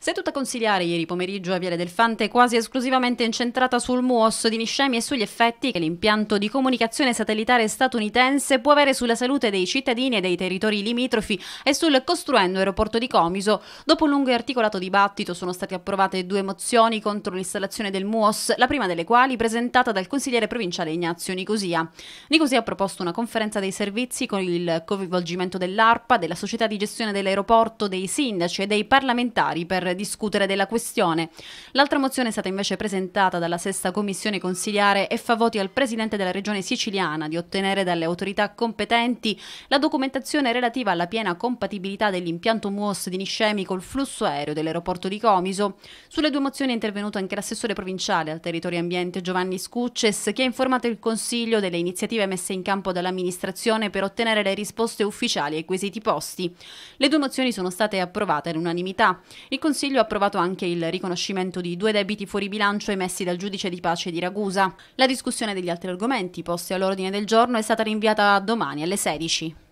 Seduta consigliare ieri pomeriggio a Viale del Fante quasi esclusivamente incentrata sul MUOS di Niscemi e sugli effetti che l'impianto di comunicazione satellitare statunitense può avere sulla salute dei cittadini e dei territori limitrofi e sul costruendo aeroporto di Comiso. Dopo un lungo e articolato dibattito sono state approvate due mozioni contro l'installazione del MUOS, la prima delle quali presentata dal consigliere provinciale Ignazio Nicosia. Nicosia ha proposto una conferenza dei servizi con il coinvolgimento dell'ARPA, della società di gestione dell'aeroporto, dei sindaci e dei parlamentari per discutere della questione. L'altra mozione è stata invece presentata dalla sesta commissione consigliare e fa voti al presidente della regione siciliana di ottenere dalle autorità competenti la documentazione relativa alla piena compatibilità dell'impianto MUOS di Niscemi col flusso aereo dell'aeroporto di Comiso. Sulle due mozioni è intervenuto anche l'assessore provinciale al territorio ambiente Giovanni Scucces che ha informato il Consiglio delle iniziative messe in campo dall'amministrazione per ottenere le risposte ufficiali ai quesiti posti. Le due mozioni sono state approvate all'unanimità. Il Consiglio Consiglio ha approvato anche il riconoscimento di due debiti fuori bilancio emessi dal giudice di pace di Ragusa. La discussione degli altri argomenti posti all'ordine del giorno è stata rinviata a domani alle 16.